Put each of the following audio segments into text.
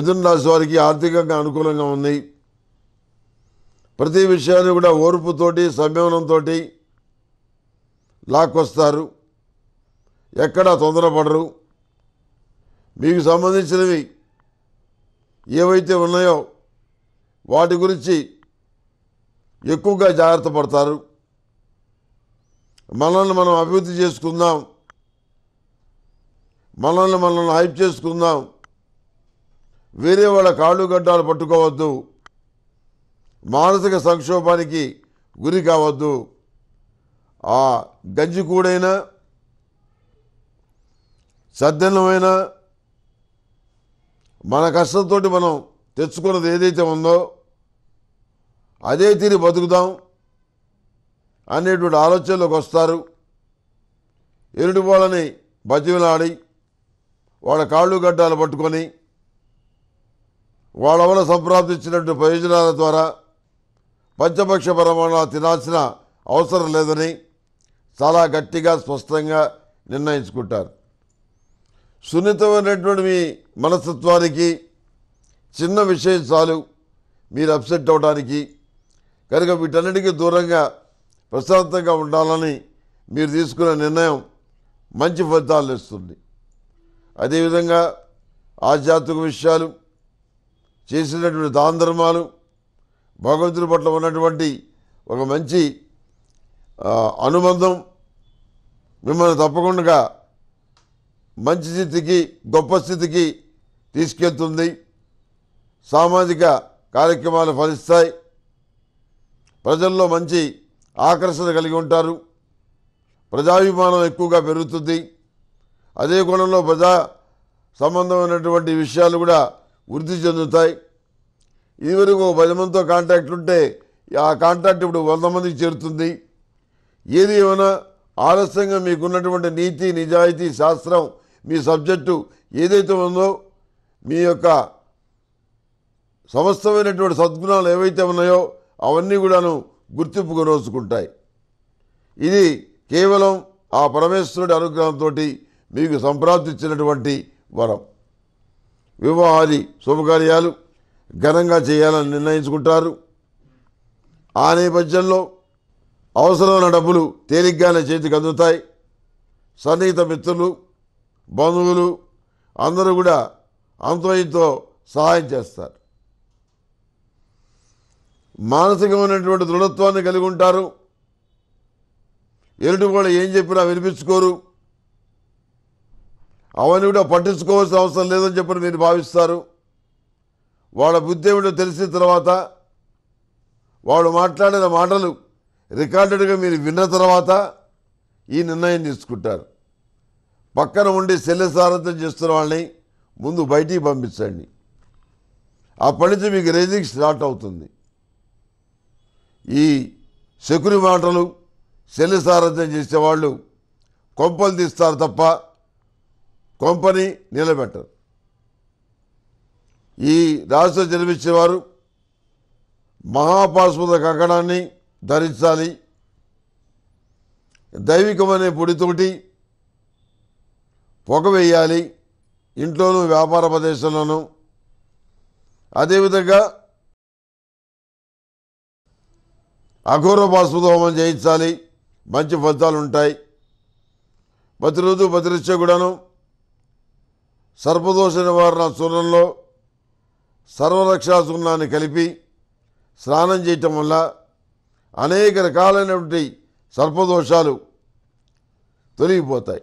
మిథున రాశి వారికి ఆర్థికంగా అనుకూలంగా ఉన్నాయి ప్రతి విషయాన్ని కూడా ఓర్పుతోటి సంయమనంతో లాక్కొస్తారు ఎక్కడా తొందరపడరు మీకు సంబంధించినవి ఏవైతే ఉన్నాయో వాటి గురించి ఎక్కువగా జాగ్రత్త పడతారు మనల్ని మనం అభివృద్ధి చేసుకుందాం మనల్ని మనల్ని హైప్ చేసుకుందాం వేరే వాళ్ళ కాళ్ళు గడ్డాలు పట్టుకోవద్దు మానసిక సంక్షోభానికి గురి కావద్దు ఆ గంజి కూడైనా సద్దన్నమైనా మన కష్టంతో మనం తెచ్చుకున్నది ఏదైతే ఉందో అదే తిరిగి బతుకుదాం అనేటువంటి ఆలోచనలోకి వస్తారు ఎరుడు వాళ్ళని బతిమలాడి వాళ్ళ కాళ్ళు గడ్డాలు పట్టుకొని వాళ్ళ వల్ల సంప్రాప్తించినట్టు ప్రయోజనాల ద్వారా పంచపక్ష పరమాణాలు తినాల్సిన అవసరం లేదని చాలా గట్టిగా స్పష్టంగా నిర్ణయించుకుంటారు సున్నితమైనటువంటి మీ మనస్తత్వానికి చిన్న విషయం చాలు మీరు అప్సెట్ అవడానికి కనుక వీటన్నిటికీ దూరంగా ప్రశాంతంగా ఉండాలని మీరు తీసుకున్న నిర్ణయం మంచి ఫలితాలు ఇస్తుంది అదేవిధంగా ఆధ్యాత్మిక విషయాలు చేసినటువంటి దానధర్మాలు భగవంతుడి పట్ల ఉన్నటువంటి ఒక మంచి అనుబంధం మిమ్మల్ని తప్పకుండా మంచి స్థితికి గొప్ప స్థితికి తీసుకెళ్తుంది సామాజిక కార్యక్రమాలు ఫలిస్తాయి ప్రజల్లో మంచి ఆకర్షణ కలిగి ఉంటారు ప్రజాభిమానం ఎక్కువగా పెరుగుతుంది అదే కోణంలో ప్రజా సంబంధమైనటువంటి విషయాలు కూడా వృద్ధి చెందుతాయి ఇదివరకు పది మందితో కాంట్రాక్ట్ ఉంటే ఆ కాంట్రాక్ట్ ఇప్పుడు వంద మందికి చేరుతుంది ఏది ఏమైనా ఆలస్యంగా మీకున్నటువంటి నీతి నిజాయితీ శాస్త్రం మీ సబ్జెక్టు ఏదైతే ఉందో మీ యొక్క సమస్తమైనటువంటి సద్గుణాలు ఏవైతే ఉన్నాయో అవన్నీ కూడాను గుర్తింపు కొనోసుకుంటాయి ఇది కేవలం ఆ పరమేశ్వరుడి అనుగ్రహంతో మీకు సంప్రాప్తించినటువంటి వరం వివాహాది శుభకార్యాలు ఘనంగా చేయాలని నిర్ణయించుకుంటారు ఆ నేపథ్యంలో అవసరమైన డబ్బులు తేలిగ్గానే చేతికి అందుతాయి సన్నిహిత మిత్రులు బంధువులు అందరూ కూడా అంతోయంతో ఇంతో సహాయం చేస్తారు మానసికమైనటువంటి దృఢత్వాన్ని కలిగి ఉంటారు ఎరుటి కూడా ఏం చెప్పినా వినిపించుకోరు అవన్నీ కూడా పట్టించుకోవాల్సిన అవసరం లేదని చెప్పని మీరు భావిస్తారు వాళ్ళ ఏమిటో తెలిసిన తర్వాత వాళ్ళు మాట్లాడిన మాటలు రికార్డెడ్గా మీరు విన్న తర్వాత ఈ నిర్ణయం తీసుకుంటారు పక్కన ఉండి శల్యసారథ్యం చేస్తున్న వాళ్ళని ముందు బయటికి పంపించండి అప్పటి నుంచి మీకు రేజింగ్ స్టార్ట్ అవుతుంది ఈ శకుని మాటలు శల్యసారథ్యం చేసేవాళ్ళు కొంపలు తీస్తారు తప్ప కొంపని నిలబెట్టరు ఈ రాష్ట్ర జన్మించిన వారు మహాపాశుపద కంకణాన్ని ధరించాలి దైవికమనే పొడితోటి పొగ వేయాలి ఇంట్లోనూ వ్యాపార ప్రదేశంలోనూ అదేవిధంగా అఘోర పాశుపద హోమం చేయించాలి మంచి ఫలితాలు ఉంటాయి ప్రతిరోజు ప్రతినిత్యం కూడాను సర్పదోష నివారణ చూర్ణంలో సర్వరక్షా కలిపి స్నానం చేయటం వల్ల అనేక రకాలైనటువంటి సర్పదోషాలు తొలగిపోతాయి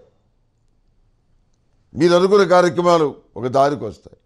మీరు అనుకున్న కార్యక్రమాలు ఒక దారికి వస్తాయి